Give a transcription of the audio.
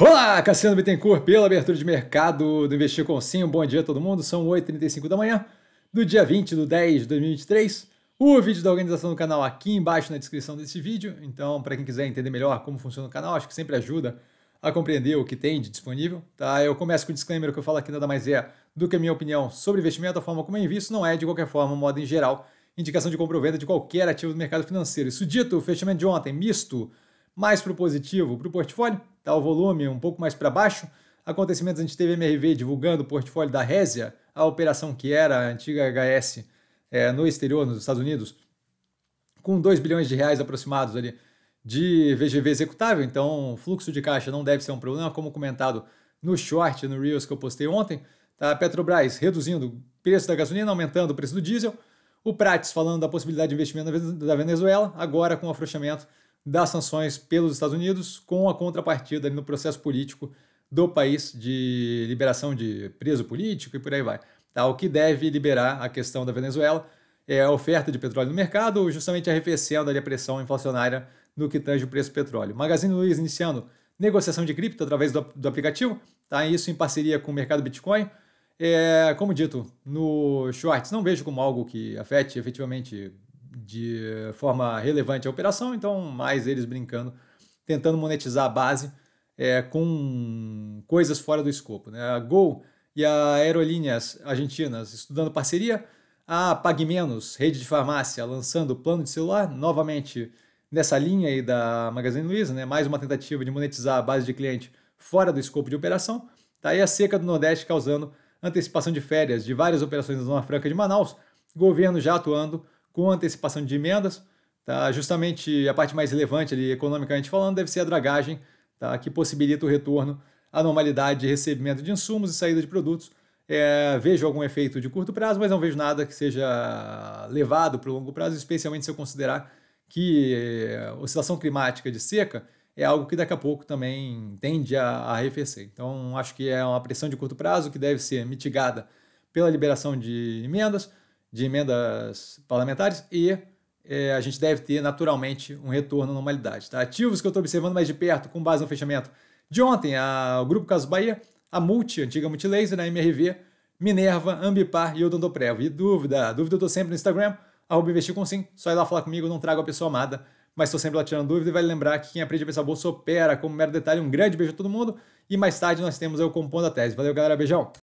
Olá, Cassiano Bittencourt, pela abertura de mercado do Investir com Sim. Bom dia a todo mundo, são 8h35 da manhã do dia 20 de 10 de 2023. O vídeo da organização do canal aqui embaixo na descrição desse vídeo. Então, para quem quiser entender melhor como funciona o canal, acho que sempre ajuda a compreender o que tem de disponível. Tá? Eu começo com o disclaimer que eu falo aqui nada mais é do que a minha opinião sobre investimento, a forma como eu invisto não é, de qualquer forma, modo em geral, indicação de compra ou venda de qualquer ativo do mercado financeiro. Isso dito, o fechamento de ontem, misto, mais para o positivo. Para o portfólio, está o volume um pouco mais para baixo. Acontecimentos, a gente teve MRV divulgando o portfólio da Resia, a operação que era a antiga HS é, no exterior, nos Estados Unidos, com 2 bilhões de reais aproximados ali de VGV executável, então fluxo de caixa não deve ser um problema, como comentado no short, no Reels que eu postei ontem, tá? A Petrobras reduzindo o preço da gasolina, aumentando o preço do diesel, o Prates falando da possibilidade de investimento da Venezuela, agora com o afrouxamento das sanções pelos Estados Unidos, com a contrapartida no processo político do país de liberação de preso político e por aí vai. Tá? O que deve liberar a questão da Venezuela é a oferta de petróleo no mercado, justamente arrefecendo a pressão inflacionária no que tange o preço do petróleo. Magazine Luiza iniciando negociação de cripto através do, do aplicativo, tá? isso em parceria com o mercado Bitcoin. É, como dito no Schwartz, não vejo como algo que afete efetivamente de forma relevante a operação, então mais eles brincando, tentando monetizar a base é, com coisas fora do escopo. Né? A Gol e a Aerolíneas Argentinas estudando parceria, a PagMenos, rede de farmácia, lançando plano de celular, novamente nessa linha aí da Magazine Luiza, né? mais uma tentativa de monetizar a base de cliente fora do escopo de operação. Tá aí a seca do Nordeste causando antecipação de férias de várias operações na Zona Franca de Manaus, governo já atuando com antecipação de emendas. Tá? Justamente a parte mais relevante, ali, economicamente falando, deve ser a dragagem, tá? que possibilita o retorno à normalidade de recebimento de insumos e saída de produtos. É, vejo algum efeito de curto prazo, mas não vejo nada que seja levado para o longo prazo, especialmente se eu considerar que a eh, oscilação climática de seca é algo que daqui a pouco também tende a, a arrefecer. Então, acho que é uma pressão de curto prazo que deve ser mitigada pela liberação de emendas, de emendas parlamentares e é, a gente deve ter naturalmente um retorno à normalidade. Tá? Ativos que eu estou observando mais de perto, com base no fechamento de ontem, a, o Grupo Caso Bahia, a Multi, antiga Multilaser, a MRV, Minerva, Ambipar e Odontoprev. E dúvida, dúvida eu estou sempre no Instagram, arroba investir com sim, só ir lá falar comigo, não trago a pessoa amada, mas estou sempre lá tirando dúvida e vai vale lembrar que quem aprende a pensar bolsa opera. Como mero detalhe, um grande beijo a todo mundo e mais tarde nós temos eu compondo a tese. Valeu galera, beijão!